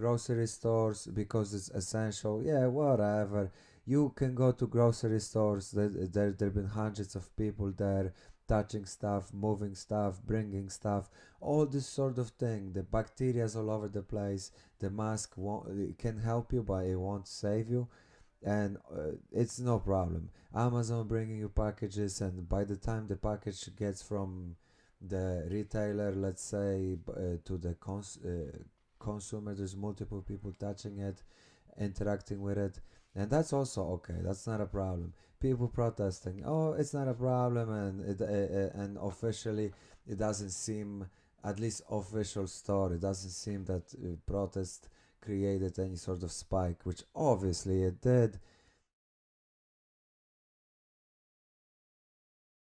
grocery stores because it's essential. Yeah, whatever. You can go to grocery stores. There, there, there have been hundreds of people there touching stuff, moving stuff, bringing stuff, all this sort of thing. The bacteria's all over the place. The mask can help you, but it won't save you. And uh, it's no problem. Amazon bringing you packages, and by the time the package gets from the retailer, let's say, uh, to the cons- uh, consumer there's multiple people touching it interacting with it and that's also okay that's not a problem people protesting oh it's not a problem and it, uh, uh, and officially it doesn't seem at least official story it doesn't seem that uh, protest created any sort of spike which obviously it did